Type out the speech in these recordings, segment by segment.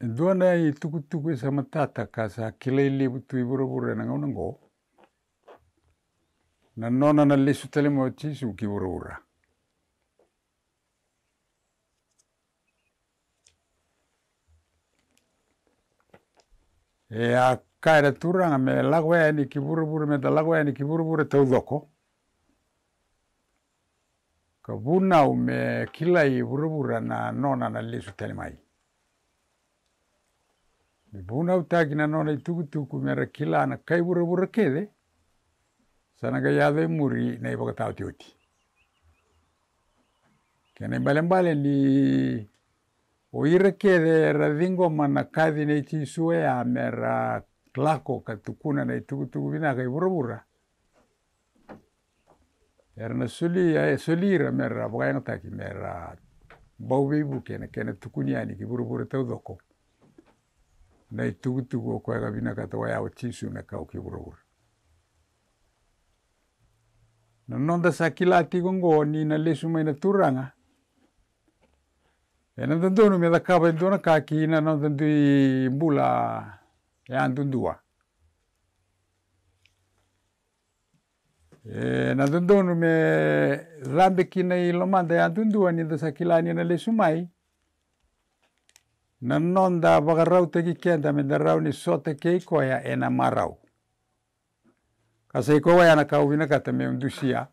Nduana itugutugu sa matata sa tu i vuravura na ng'auna nango na nona na lesu o mochi ki vuravura e a kaira turanga me lagwe ni vuravura me da lagwe ni kiburuburu tau doko kabuna ume kila iburubura na nona na lesu tale mai na nona itukutuku mera kila kilana kaivuravura kethe sanaga yathe muri na uti uti kena mbalimbali ni uirekethera thingoma na kathi na itisue ya mera klako katukuna na itukutuku vinaka ivuravura era na sulia eh, solira mera vakayangataki mera bau viivu kena kena tukuniani kivuravura taudhoko na itugtugu okwega bina katawa yawe chinsu neka ukiburaura nononda sakila tigo ngoni na lesu mai na turanga ena dondonu me da kaba dona kaki na non e bula ya ndundua na dondonu me rambe kina ilomanda ya ndundua ni da sakila ni na lesu mai E na vagarau nanonda wagharau tegikenda ni sote keikoya ena marau kasa ikowayana kauvina katamemdusia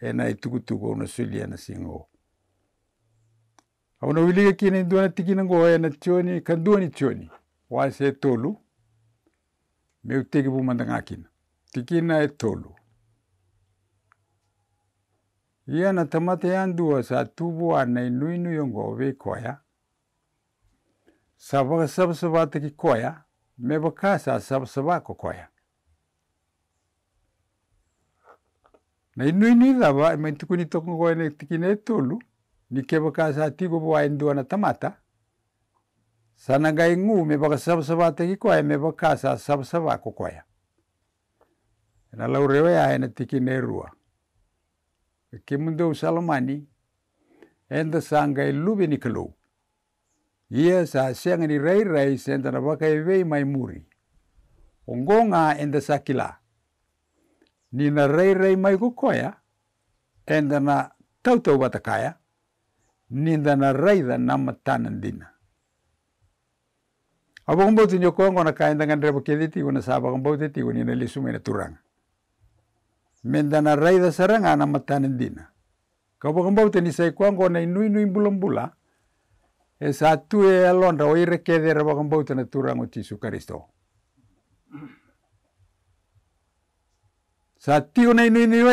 ena itugutugo unasulia na singo auna wiliga kina indua natikina ngoya na tioni kandua ni tioni wase etolu meutegi vumandangakina tikina etolu iya na e tamata yandua sa tubu ana inuinu yongo veikoya Sabah sab koya, meba kasa sab sabah ko koya. Na inuinui ini lava, mentuku ni toko koya tolu, ni keba kasa tigo bwa indua na tamata. Sana gai ngu meba sab sabah tiki koya, meba kasa sab ko koya. Na laurewa ya na tiki rua. Kimundo Salomani, enda sangai lubi ni kalou. Ia sa siang ni rei rei sen tana wakai mai muri. Ongonga enda sakila. Ni na rei mai kukoya. Enda na tautau watakaya. Ninda na reida nama tanan dina. Apa kau bautin joko ngona kain dengan rebo kedi ti guna saba kau bautin ti guna neli sumene turang. Menda na reida sarang ana matanen dina. Kau kau bautin isai kuang kau na inui nui bula. esa tue alonda o ire kedera na turango Yesu Kristo. Sa tio e na inu inu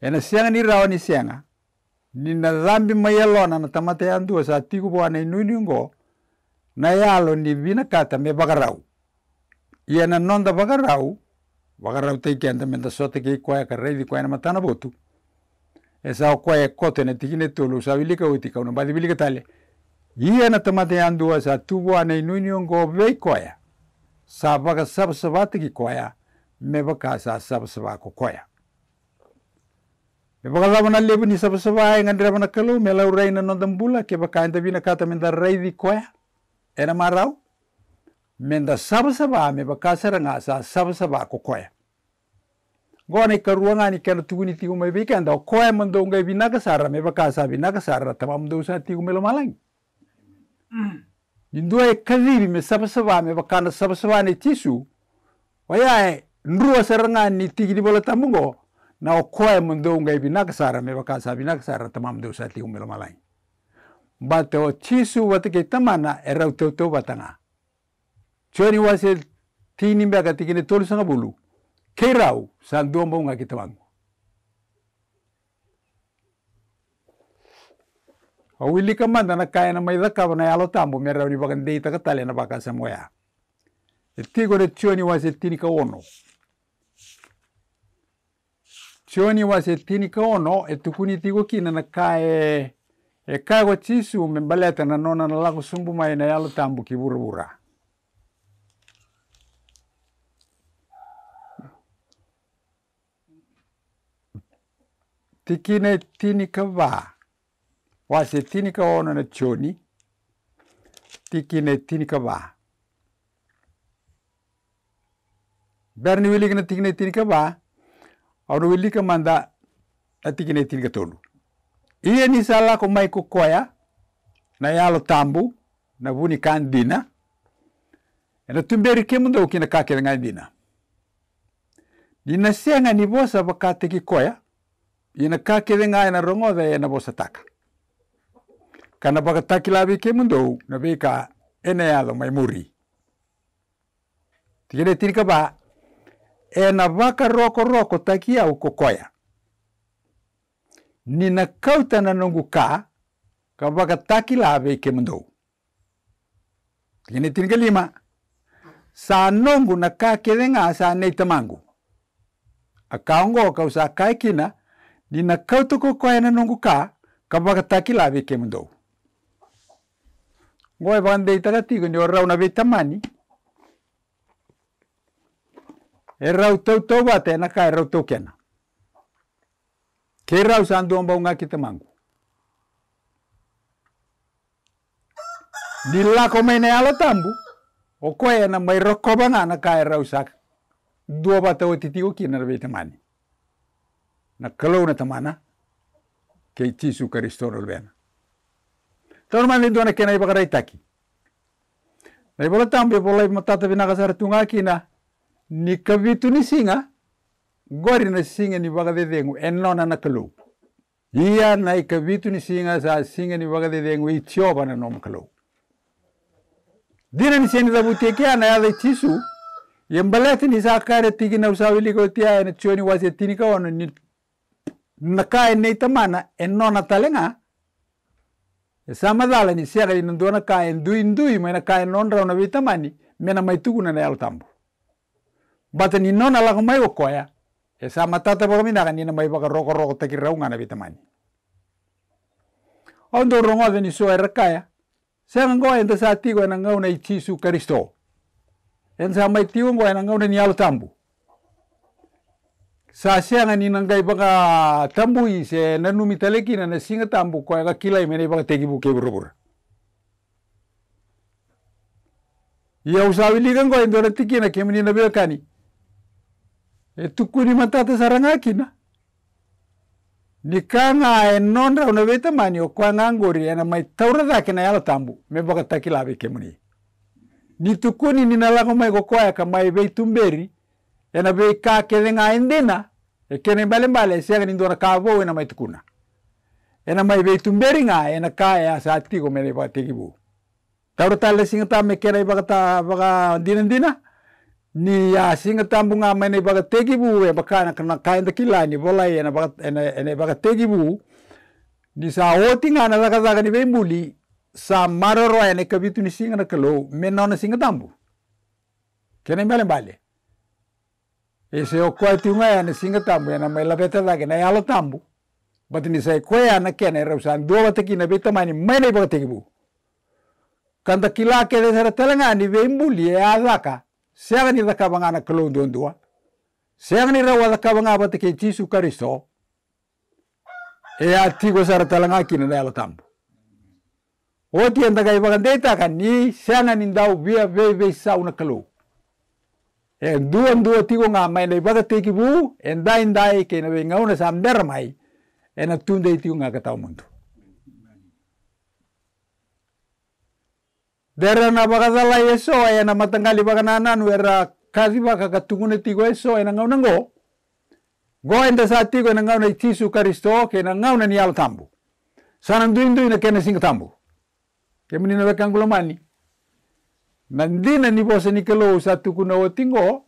ena sianga ni rawa ni sianga, ni na dhambi mayalona na tamata ya ndua sa tiku bwa na inu inu ngo, na yalo ni vina kata me bagarau. Ia na nonda bagarau, bagarau te ikenda menda sote ke ikwaya karreidi kwaya na matana botu. Esa o e kote na tikine tulu, sa wilika utika, unabadi wilika tale. Ia na tamata yang dua sa tuwa na inuni on go vei koya. Sa baka sab sabata ki koya. Me baka sa sab sabako koya. Me baka lawa na lebu ni sab sabai ngan dreba na kalu me lau rei na nondam bula ke baka enda vina kata menda rei di koya. Era marau. Menda sab sabah me baka saranga sa sab sabako koya. gona ikaruanga ni kana tuguni tigu mai bika anda koe mandonga binaga sara me baka sa binaga sara tamam dosa tigu melo malangi jinduwaye hmm. kadhibime sabasabame bakana sabasabane tisu wayae nruwa tigi di bola tamungo na okoe mundo ngai e binakasara me bakasa binakasara tamam deu sati umelo malai bate o tisu bate ke tamana era uteu teu batanga choni wase tini mbeka tigini tolu sanga bulu keirau sanduombo unga kitamang wili ka manda na kaya na may dakawa na yalo tambo mi rawi baka ndei taka tali na baka samoya. Iti gore tioni wase tini ka ono. Tioni wase tini ka ono, etu kuni tigo kina na kaya e kaya kwa chisu mbaleta na nona na lako sumbu may na yalo tambo kiburubura. Tikine tini ka vaa. wase tini ka ono na choni tiki ne tini ka ba berni wili kana tiki ne tini ka ba ono wili ka manda na tiki ne tini ka tolu ia ni sala ko mai koya na yalo tambu na vuni kan dina ena tumberi ke kina kake ke dina dina senga ni bosa bakate ki koya ina kake ke ngai na rongoda ena bosa taka Kana bakataki kilabi ke mundou na beka ene yalo mai muri. Tikere tirika ba ena baka roko roko takia ya au kokoya. Nina kauta na nungu ka ka bakataki labi ke mundou. Tikere tirika lima sa nungu na ka kelenga sa nei tamangu. ongo ka sa kaikina e nina kauta koya na nungu ka ka bakataki labi ke mundou ngoe vandei tagatigo ndio rauna vitamani erau tau tau vatena ka erau tau kena kerau sandu omba ungakite mangu dilako mene ala tambu okoena mairoko na ka erau sak dua vata otitigo kina vitamani na kalau na tamana kei tisu karistoro lbena Tormani dona kena iba itaki. taki. Nai bola tambe bola iba matata bina kasar tunga kina. Ni kabitu ni singa. Gori singa ni baga de dengu enona na kalu. Ia nai kabitu ni singa sa singa ni baga de dengu itu apa na nom kalu. Dina ni seni Naya tekia cisu. Yang tisu. Yembalati ni sakare tigi na usawili ko tia na chioni wasi tinika wano ni nakai nei enona talenga. sama lala ni siara ina ndua na kaya ndui ndui maina kaya nonra una vitamani mena maituku na nelo tambo bata ni nona lago e mai okoya esa matata baka minaga nina mai baka roko roko teki raunga na vitamani ondo rongo de ni so era kaya sanga ngo enda sa tigo na ngau na ichisu karisto. en sa mai tigo ngo na na ni saseanga ni nanga ibanga tambu ise na numi taleki na singa tambu kwa ga kila imene ibanga tegi buke burubura ya usawi liga ngo indora tiki na kemini na bekani e tukuni matata saranga kina nikanga enonda unaweta mani okwanga ngori e na maitaura zake na yala tambu ni takila bekemuni nitukuni ninalago maiko kwaya kama ibe itumberi ena be ka bale endena se e mbalimbali esiaga ka kavo ena tukuna ena mai bei tumberinga ena ka ya e saat ki gomene ba tegibu tauro tale singa ta me mekera ba ta ba baga dinen dina ni ya singa ta bunga ga tiki tegibu e ba ka na kana ka enda kila ni bola ena ba ena ena baga tegibu ni sa nga na daga daga ni be muli sa maroro ka bitu ni singa na kelo na singa tambu kene bale ese o kwa tiunga yana singa tambu yana mai la beta lagi na yala tambu bati ni sai kwa yana kena era usan dua bata kina beta mani mai na ibaka kanta kila ke de sara telanga ni be imbuli ya daka siaga ni daka bangana kelo don dua siaga ni rawa daka banga bata ke tisu karisto e a tigo sara telanga kina na yala tambu Oti yang takai bagan data kan ni siangan indau via vei vei sauna kalau. E duan dua tigo nga mai nei bada bu en dai dai ke na wenga una sam der mai en a tun tigo nga mundu dera na baga zala yeso ay e na matangali baga nanan wera kazi baga ka tungune tigo yeso en nga una ngo go en da sa tigo e na nga una tisu karisto ke na nga una ni al tambu sanan duin duin na kene sing tambu kemini na bekangulomani mani nandina ni bosa ni kalau satu kuna watingo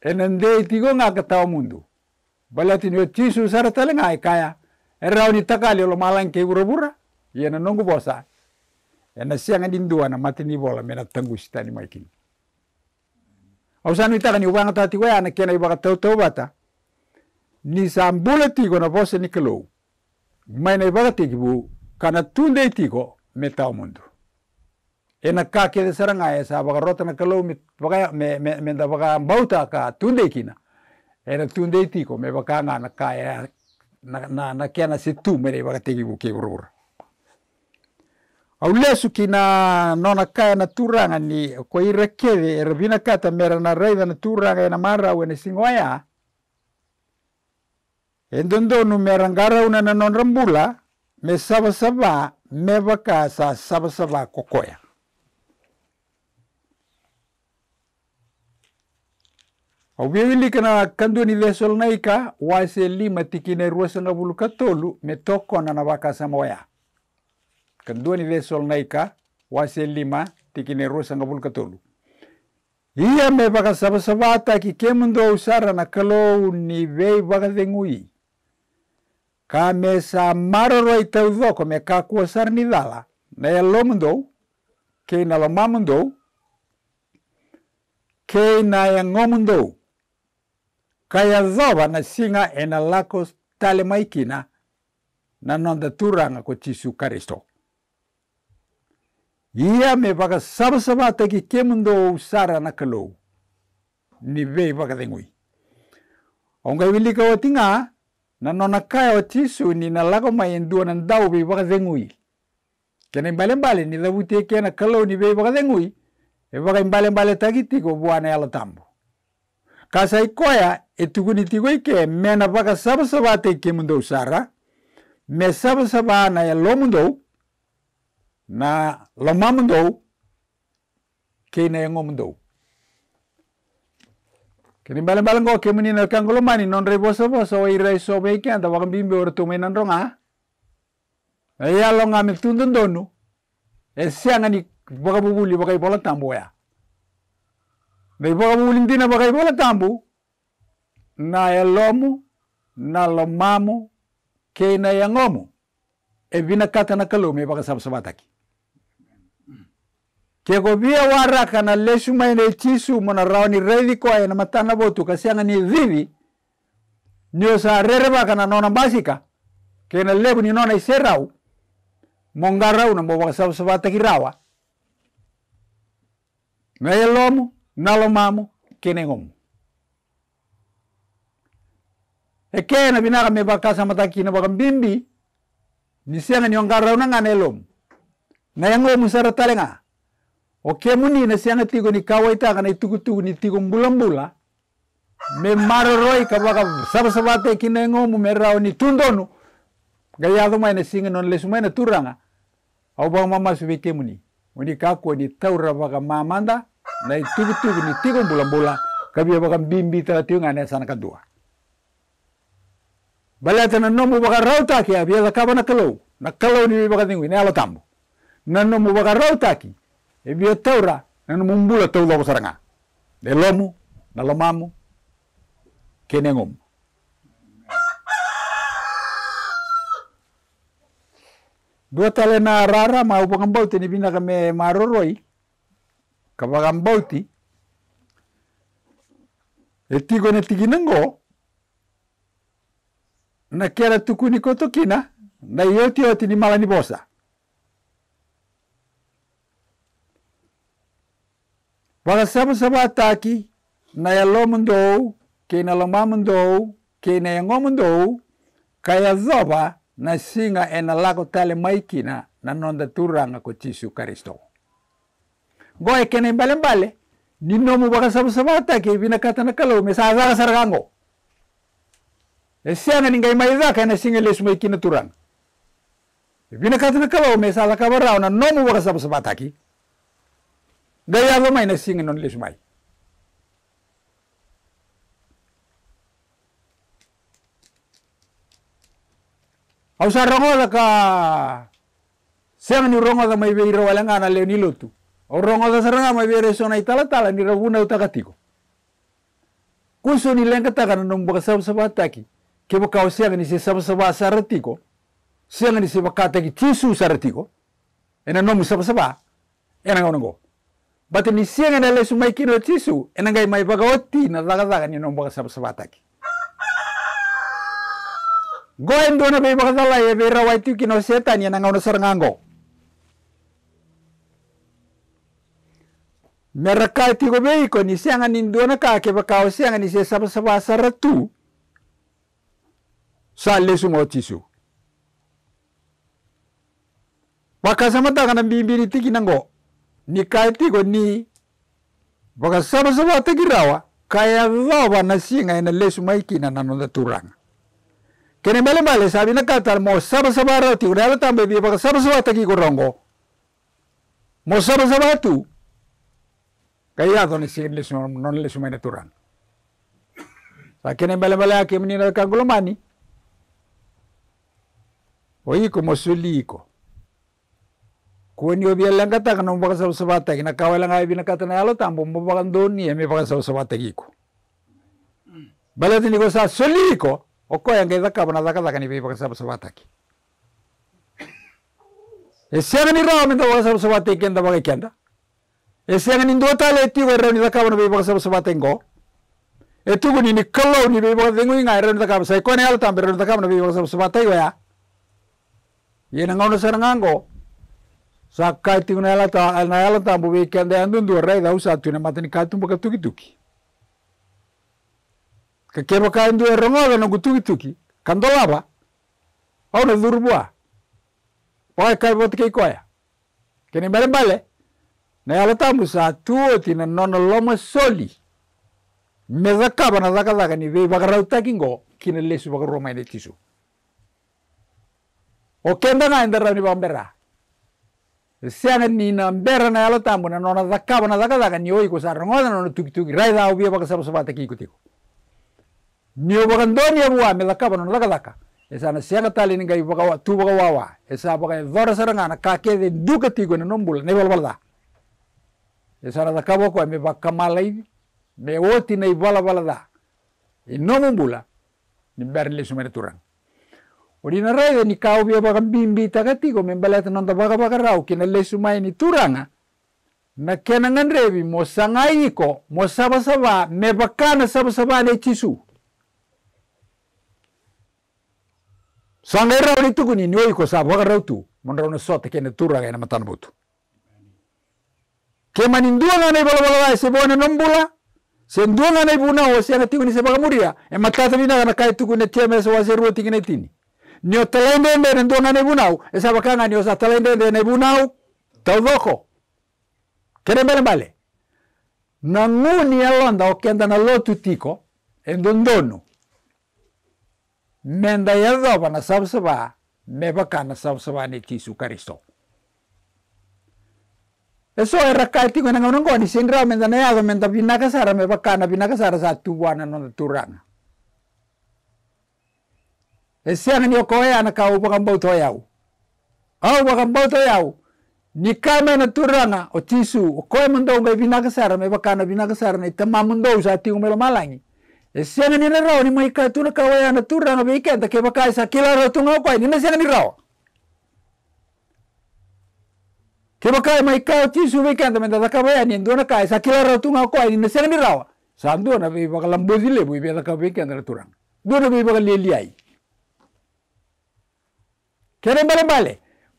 enande tigo nga ketawa mundu balati e e ni chisu saratale nga kaya erau ni takali lo malang ke bura yena nongu bosa ena siang dindua na mati ni bola mena tanggu sitani maikin ausan ni takani ubang tati we anak kena tau tau bata ni sambule tigo na bosa ni kalau maina ibaka tigibu kana tunde itigo metau mundu ena ka kede saranga esa baga rotana kalau me baga me me me da baga bauta ka tunde kina ena tunde tiko me baga na ka era na na na kena situ mere baga tegi buke urur aulesu kina nona ka na turanga ni ko ira kede era bina kata mera na reida na turanga e na mara wena singoya endondo nu merangara una na non rambula me sabasaba me baka sa sabasaba kokoya Au biwili kana kandu ni Thessalonica waseli matikine ruasa na vulukatolu metoko na navaka samoya. Kandu ni desolnaika, waseli lima tikine ruasa na katolu. Ia me baka sabasabata ki kemundo usara na kalou ni vei baka dengui. Ka me sa maroro me ka ni dala. Na ya lomundou, kei na lomamundou, kei na ya ngomundou. kayazaba na singa ena lakos maikina na nonda turanga ko chisu karisto ia me baka sabasaba tagi kemundo usara na kalou ni bei baka dengui ongai wilika watinga na nona kaya chisu ni na lako mai ndua na ndau bei baka dengui kena imbale mbale ni davuti e kena kalou ni bei baka dengui e baka imbale mbale tagiti ko buana yala tambo kasaikoya etugunitigo ike mena baka saba te ike mundo sara me sabasaba na ya lo mundo na ma mundo ke na ya ngomundo kini bala bala ngo ke munina kango mani non re boso boso wa irai so be ike anda wakan bimbe ora tume nan ronga ya lo ngami tundun donu e sianga ni baka bubuli baka ipola tambo ya Naipaka ulindina wakaivola tambu na elomo na lomamu kei na yangomo evinakata na kalome epaka savataki kekovia waraka na lesu lesuma ene chisu monarao ni rediko aye na matana votu kasianga ni vivi nio sa rerevaka na nona basika kena levu ni nona iserau mongarau na mbovaka savasavataki rawa na elomo nalomamu kenengom ekena binaga mebakasa matakina bimbi? nisenga niongara unangana elom na yango musara talenga oke muni na senga tigo ni kawaita kana tugu ni tigo mbula me maroroi kabaka sabasabate kinengomu merao ni tundonu do mai na singa non lesu mai na turanga au bang mama subi kemuni oni kako ni taura baka mamanda na itugu-tugu ni tigo mbula-mbula kabia baka mbimbi tatiunga na sana kan dua. baleta na nomu baka rauta ki abia la kaba na kalau na kalau ni baka tingui na ala tambo na nomu baka rauta ki e eh, bia taura na nomu mbula tau loko saranga de lomu na lomamu kene ngom dua tale na rara mau pakambau tini bina kame maroroi kabagan bauti e tigo ne go na kera tukuni kotokina na yoti yoti ni mala ni bosa wala saba saba ataki na ya lo mandou ke na lama mandou ke na ya ngo kaya zoba na singa ena lako lago tale maikina na nonda turanga ko tisu kristo Goekene mbalimbali ninomu vakasavasavata kevinakatana kalaume sazaka sargango esiana ningaimaidzaka na singa lesu maikina turanga vinakatana e kalaume sazakavarauna nomu vakasavasavata gayava mai na singa non lesu mai ausa rongoza ka seng ni rongoza mai veira walangana leo nilotu Orang da sarangama mau sona itala tala ni raguna utakatiko. Kuso ni lenga taka na nombaka sabu sabu ataki. Kebo kau siang ni se sabu sabu asaratiko. Siang ni se bakata ki chusu saratiko. Ena nomu sabu sabu. Ena ngau nongo. Bati ni siang ena lesu mai kino ya chusu. Ena ngai mai baka oti na daga daga ni nombaka sabu sabu ataki. Goen dona be baka zala ye ya be rawai tiki no setan ya Merakai tigo bei ko ni siangan ni dona ka ke bakau siangan ni se saba saba saratu. Sale sumo tisu. Waka sama ta kana bibiri tiki nango. Ni kai tigo ni baka saba saba rawa. Kaya rawa na singa ina lesu maiki na turang. Kene bale male sabi na mo saba saba rati. Udara tambe bi baka saba saba taki ko rongo. Mo saba saba tu. Kaya ni sirli sum non le sumene turan. bale mbele mbele yake mnina kagulumani. Oiko mosuliko. Kuweni obi elanga taka na mbaka sabu sabata kina kawela ngai nakata na yalo tambo mbaka ndoni ya mbaka sabu sabata kiko. Bale tini ko sa suliko oko yang ngai zaka bana zaka zaka ni mbaka sabu sabata ki. Esega ni rawa minta mbaka sabu sabata kenda mbaka kenda ese ni ndota le ti wero ni daka wono bebo sabo ngo etu guni ni nikalo ni bebo tengo inga ero ni daka sai kone al tambe ero ni daka wono bebo sabo sabo tengo ya yena na ngono ser ngango sakka ti guna ala ta ala ala tambo be kende andu ndu re da usa tu na matani katum boka tuki tuki ka keba ka ndu ero ngono no gutuki tuki kandolaba au na durbua Oi, e kai bot kei koya. Kene mbale mbale. na tuotin tamu sa loma soli meza kaba na zaka ni vei bakarau takingo kina tisu o kenda na ni sianga ni na mbera na yala na nona zakaba na zaka zaka ni oi ko nono tuki tuki rai da ubia bakasabu sabata kiko tiko ni obakandoni ya buwa siaga tali ningai tu esa bakai vora sarangana kakede duka tiko na nombula ne e saradaka boko e me bakka malai me woti bala bala da e nomu bula ni bari le sumere turang ori na rai ni kau bia baka bimbi takatiko me baleta nonta ya baka baka rau na le mai ni turanga na kenangan revi mo sangai iko mo saba saba me na saba saba le chisu sangai rau ni tukuni ni oiko sa baka rau tu mon rau na sota kena turanga ina matan butu kema ni nduang'ana se bona nombula se senduanga na o se na ibuna wose anatiguni sebagamuria ematata bina na kai tugune tieme so wase ruti tingine tini nio talende nde na e sa baka esabakanga nio sa talende ne nde na ibunau taudhoko kere mbele mbale na nguni ya londa o kenda na lotu tiko e endondonu menda ya dhoba na sabu na sabu sabsaba ne tisu karisto eso era kati ko nanga nongo ni sindra men da nayago men da binaka me bakana binaka sara sa tuwana non turanga ese ni ko ya na kau bakam bau to yau au bakam bau to yau ni kama na turanga o tisu o ko men do me me bakana binaka sara ni tama men do sa tingu melo malangi esiang ni na ro ni mai ka tu na kau ya na turanga be ikenta ke bakai sa kila ro tunga ko ni na siang ni ro kibaka mai ka ti su be kan da ka ba ni ndona ka sa kila ra tu nga ko ni se ni rawa sa ndona be ba lam bozi le be da ka be kan da turang ndona be ba le li ai kere bale bale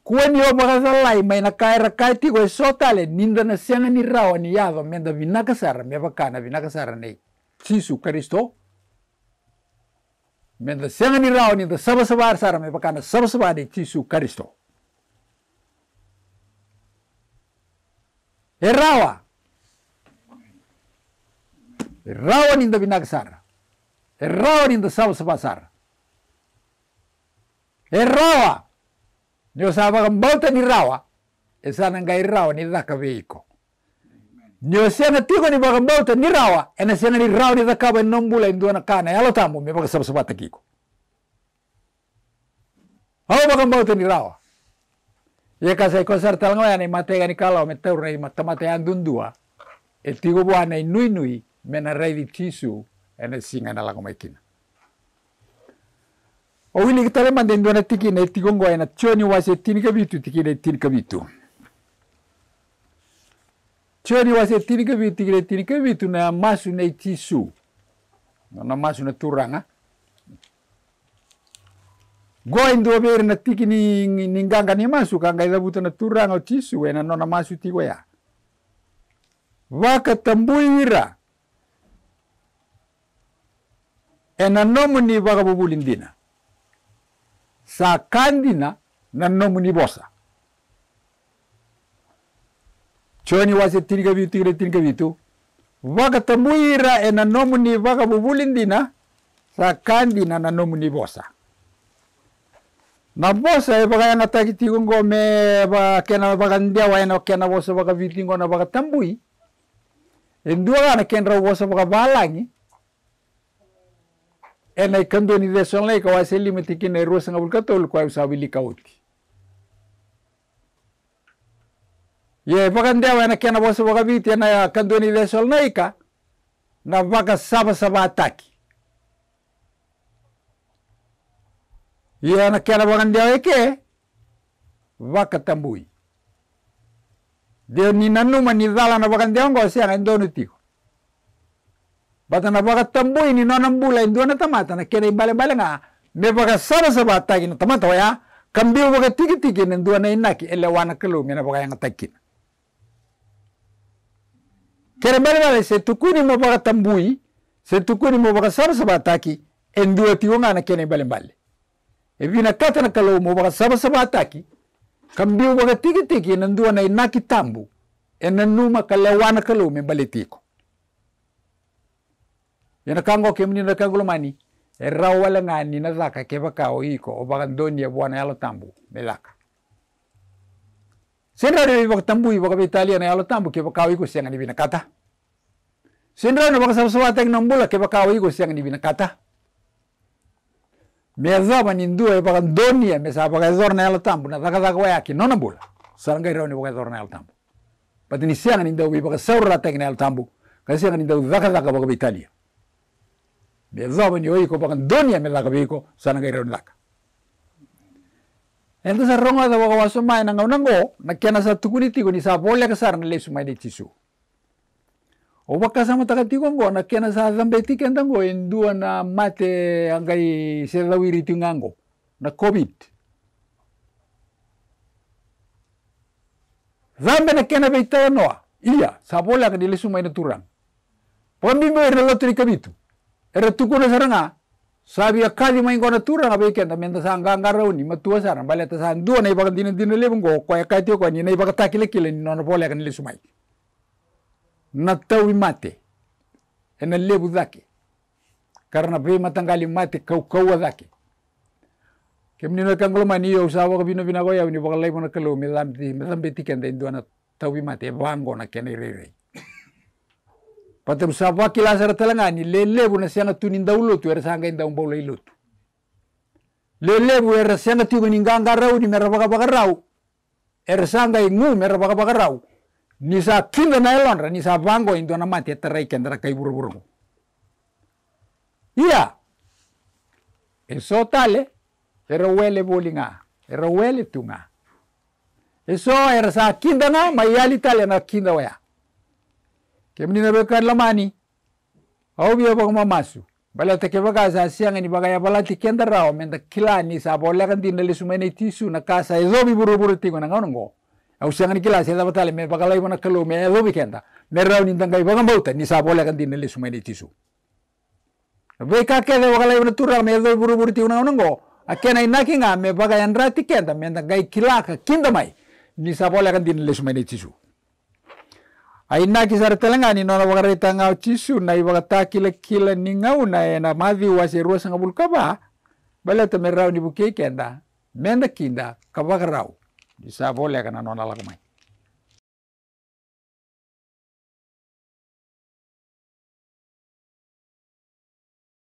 kua ni o maka salai mai na kai ra kai ti ko so tale ninda na sena ni rawa ni yava me da vinaka sara me ba kana vinaka sara nei sisu kristo me da sena ni rawa ni da saba saba sara me ba kana saba saba de sisu kristo errawa errawanind binak sar errawanind sabsaba sar errawa niosabaga mbautani rawa esana ngai rawa nithakaviiko niosiana tigo ni baga tiko ni rawa ena siana ni rawa ni dhakaba ni nombula induana kana yalo tamu mi baga sabasabata kiko hao baga mbauta ni rawa Yeka sai concerta ngoya nei mate gani kalau me teu nei mata mate andundua. E tigo bua nei nui nui mena rei di tisu ene singa na lago maikina. O wili kita le mande ndona tiki nei tigo ngoya na choni wase e tini bitu tiki nei tini kabitu. Choni wase e tini kabitu tiki nei tini kabitu na masu nai tisu. Na masu na turanga. Goin dua beri na tiki ni ninganga ni masu kanga ida buta na turang o tisu wena nona masu tigo ya. Waka tambu ira. Ena nomu ni waka bubulin dina. Sa kandina na nomu ni bosa. Choni wase tiriga vitu tiriga tiriga vitu. Waka tambu ira ena nomu ni waka bubulin dina. Sa kandina na nomu ni bosa na bosa e baga yana taki go me ba kena baka ndia wa yana kena bosa baga vitingo na baka tambui endua kana kendra bosa baga balangi na ikando ni deson lai kawa wase lima tiki na sanga bulka tolu kwa usabi likauti ye baka ndia wa yana kena bosa baga viti yana kando ni deson lai ka na saba saba ataki yana kela wagandiao eke vakatambui dio ninanuma nithalana vakandiao ngosianga indonu tiko vatana vakatambui ninona mbula induana tamata na kena ibalebalenga me vakasarasa vataki na tamata waya kambiu vakatikitiki nduana inaki elewana kalungina vakayanga takina kere balebale setukuni mo vakatambui setukuni mo vakasarasa vataki endua tiwo ngana kena ibalembale ebina kata kalau mau baga saba saba ataki kambiu baga tiki tiki nandua na inaki tambu enanuma kalawana kalau membaletiko yana kango kemni na kango mani wala ngani na zaka kebakao iko obagandoni ya buana yalo tambu melaka na ya ibak tambu ibak bitalia na yalo tambu kebakao iko siang kata. Sendra na ya baga saba saba ataki nambola kebakao iko siang na kata. meza banindue bakandonia mesa bakaethora naela tambu na thakathaka wayaki nona bula saranga irau ni bakaethora naela tambu but nisianga nindau bi bakasaurra teki naela tambu kasianga nindau thakathaka bakabaitalia meza banioiko bakandonia methaka biiko saranga irau ni thaka Entonces rongo da wakawaso mai na ngau nango na kena sa tukuni tigo ni sa boleka sar na lesu mai de tisu. Obakasa matakatifu na kena sa zambetike ndango endua na mate angai selawiri tingango na covid zambe nakena ya noa iya sabola kadile suma ina turang pambimbo era lotri kabitu era tukuna saranga sabi akali mai ngona turang abe kenda menta sangga angara uni matua sarang baleta sang dua na bakan dina dina lebung go koya ni, na nai bakataki ni, nona bola kadile sumai να τάουι μάτι. Ένα λίγο δάκι. Καρναβί μα ταγκάλι μάτι, καουκαούα δάκι. Και μην είναι καγκλωμανί, ο Σάβο Γαβίνο Βιναγόια, ο Νιβαλέμον Καλό, με δαμπητή να τα λαγάνι, λελεύουν σε ένα τούνιν τα ουλού του, έρθαν ε, γάιν τα ουμπόλα ηλού του. Λελεύουν έρθαν σε ένα τούνιν γάγκα ραούνι με nisa kinga na ni ra nisa bango indo na mati kai buru buru iya eso tale era wele bolinga era wele tunga eso era sa kinda na mayali tale na kinda waya na bekar lamani au biya vala masu bala te ke baga sa siang ni baga ya bala ti kendra o menda kila ni sa bola kan dinali tisu na kasa ezo bi buru buru ausangani kila dapat batale me bakalai mana kalu me elo bi kenda me rau ni tangai bagan bauta ni sa bola kan dineli sumai tisu be ka ke de bakalai wana tural me elo buru buru ti una unango akena inaki nga me baga andra ti kenda me tangai kila ka kinda mai ni sa bola kan dineli sumai tisu ainaki sar telengani nona baga tanga tisu nai bagai ta kila kila ni ngau na ena madhi wase ruasa ngabul kaba bale te me rau ni bukei kenda menda kinda kabaka rau Disse, ah, vou ligar na nona lá com mãe.